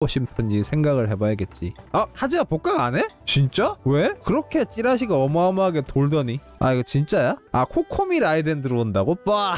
먹고 싶은지 생각을 해봐야겠지 아 카즈야 복강 안 해? 진짜? 왜? 그렇게 찌라시가 어마어마하게 돌더니 아 이거 진짜야? 아 코코미 라이덴 들어온다고? 빠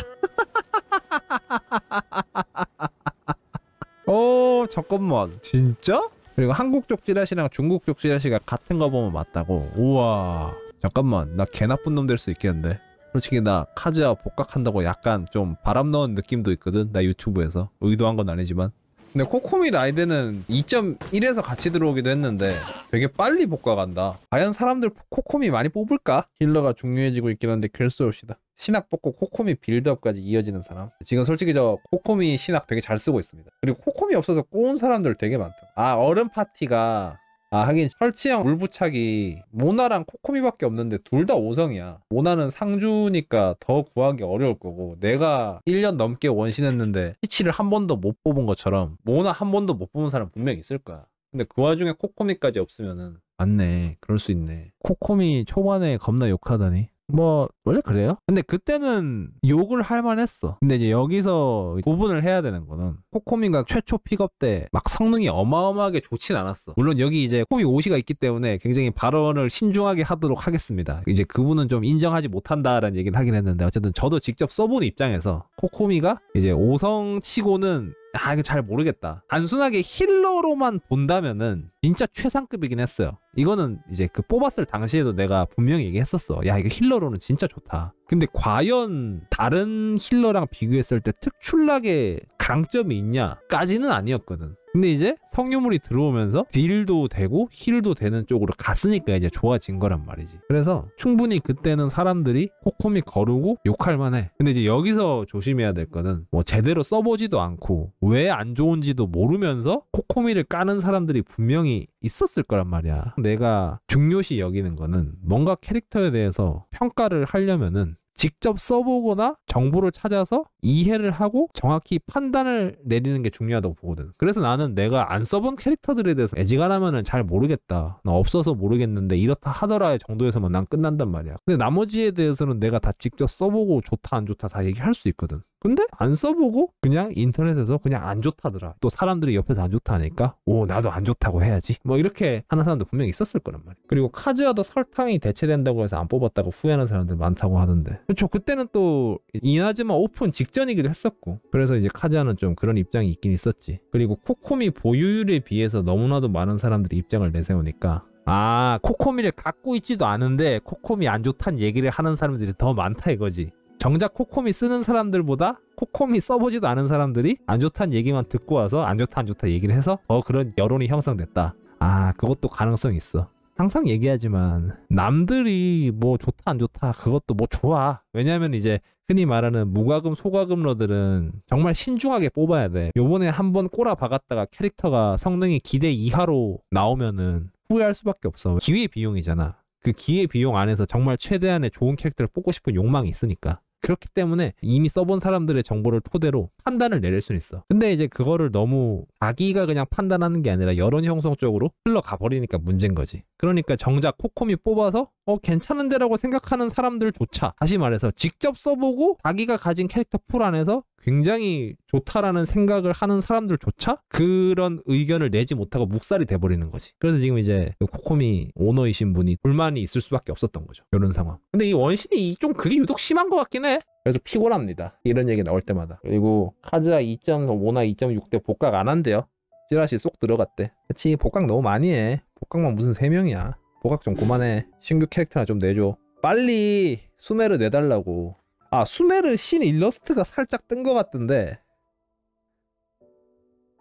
오, 어, 잠깐만. 진짜? 그리고 한국 쪽찌라시랑 중국 쪽찌라시가 같은 거 보면 맞다고. 우와. 잠깐만. 나 개 나쁜 놈 될 수 있겠는데. 솔직히 나 카즈야 복각한다고 약간 좀 바람 넣은 느낌도 있거든. 나 유튜브에서. 의도한 건 아니지만. 근데 코코미 라이드는 2.1에서 같이 들어오기도 했는데 되게 빨리 복과간다 과연 사람들 코코미 많이 뽑을까? 힐러가 중요해지고 있긴 한데 글쎄옵시다 신학 뽑고 코코미 빌드업까지 이어지는 사람 지금 솔직히 저 코코미 신학 되게 잘 쓰고 있습니다 그리고 코코미 없어서 꼬운 사람들 되게 많다 아 얼음 파티가 아 하긴 설치형 물부착이 모나랑 코코미밖에 없는데 둘 다 5성이야 모나는 상주니까 더 구하기 어려울 거고 내가 1년 넘게 원신했는데 티치를 한 번도 못 뽑은 것처럼 모나 한 번도 못 뽑은 사람 분명히 있을 거야 근데 그 와중에 코코미까지 없으면은 맞네 그럴 수 있네 코코미 초반에 겁나 욕하다니뭐 원래 그래요? 근데 그때는 욕을 할 만했어 근데 이제 여기서 구분을 해야 되는 거는 코코민과 최초 픽업 때 막 성능이 어마어마하게 좋진 않았어. 물론 여기 이제 코미 오시가 있기 때문에 굉장히 발언을 신중하게 하도록 하겠습니다. 이제 그분은 좀 인정하지 못한다라는 얘기를 하긴 했는데 어쨌든 저도 직접 써본 입장에서 코코미가 이제 5성 치고는 아 이거 잘 모르겠다 단순하게 힐러로만 본다면은 진짜 최상급이긴 했어요 이거는 이제 그 뽑았을 당시에도 내가 분명히 얘기했었어 야 이거 힐러로는 진짜 좋다 근데 과연 다른 힐러랑 비교했을 때 특출나게 강점이 있냐까지는 아니었거든. 근데 이제 성유물이 들어오면서 딜도 되고 힐도 되는 쪽으로 갔으니까 이제 좋아진 거란 말이지. 그래서 충분히 그때는 사람들이 코코미 거르고 욕할 만해. 근데 이제 여기서 조심해야 될 거는 뭐 제대로 써보지도 않고 왜 안 좋은지도 모르면서 코코미를 까는 사람들이 분명히 있었을 거란 말이야. 내가 중요시 여기는 거는 뭔가 캐릭터에 대해서 평가를 하려면은 직접 써보거나 정보를 찾아서 이해를 하고 정확히 판단을 내리는 게 중요하다고 보거든. 그래서 나는 내가 안 써본 캐릭터들에 대해서 애지간하면은 잘 모르겠다. 나 없어서 모르겠는데 이렇다 하더라의 정도에서만 난 끝난단 말이야. 근데 나머지에 대해서는 내가 다 직접 써보고 좋다 안 좋다 다 얘기할 수 있거든. 근데 안 써보고 그냥 인터넷에서 그냥 안 좋다더라. 또 사람들이 옆에서 안 좋다니까 오 나도 안 좋다고 해야지. 뭐 이렇게 하는 사람도 분명히 있었을 거란 말이야. 그리고 카즈아도 설탕이 대체된다고 해서 안 뽑았다고 후회하는 사람들 많다고 하던데. 그렇죠. 그때는 또 이나즈마 오픈 직전이기도 했었고 그래서 이제 카즈아는좀 그런 입장이 있긴 있었지. 그리고 코코미 보유율에 비해서 너무나도 많은 사람들이 입장을 내세우니까 아 코코미를 갖고 있지도 않은데 코코미 안 좋다는 얘기를 하는 사람들이 더 많다 이거지. 정작 코코미 쓰는 사람들보다 코코미 써보지도 않은 사람들이 안 좋다는 얘기만 듣고 와서 안 좋다 안 좋다 얘기를 해서 어 그런 여론이 형성됐다. 아 그것도 가능성이 있어. 항상 얘기하지만 남들이 뭐 좋다 안 좋다 그것도 뭐 좋아 왜냐면 이제 흔히 말하는 무과금 소과금러들은 정말 신중하게 뽑아야 돼 요번에 한번 꼬라 박았다가 캐릭터가 성능이 기대 이하로 나오면은 후회할 수밖에 없어 기회 비용이잖아 그 기회 비용 안에서 정말 최대한의 좋은 캐릭터를 뽑고 싶은 욕망이 있으니까 그렇기 때문에 이미 써본 사람들의 정보를 토대로 판단을 내릴 수는 있어. 근데 이제 그거를 너무 자기가 그냥 판단하는 게 아니라 여론 형성 쪽으로 흘러가 버리니까 문제인 거지. 그러니까 정작 코콤이 뽑아서 어 괜찮은데라고 생각하는 사람들조차 다시 말해서 직접 써보고 자기가 가진 캐릭터 풀 안에서 굉장히 좋다라는 생각을 하는 사람들조차 그런 의견을 내지 못하고 묵살이 돼버리는 거지. 그래서 지금 이제 그 코코미 오너이신 분이 불만이 있을 수밖에 없었던 거죠. 이런 상황. 근데 이 원신이 좀 그게 유독 심한 것 같긴 해. 그래서 피곤합니다. 이런 얘기 나올 때마다. 그리고 카즈가 2.5나 2.6대 복각 안 한대요. 찌라시 쏙 들어갔대. 그치 복각 너무 많이 해. 복각만 무슨 3명이야. 복각 좀 그만해. 신규 캐릭터나 좀 내줘. 빨리 수메르 내달라고. 아 수메르 신 일러스트가 살짝 뜬 것 같던데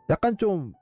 약간 좀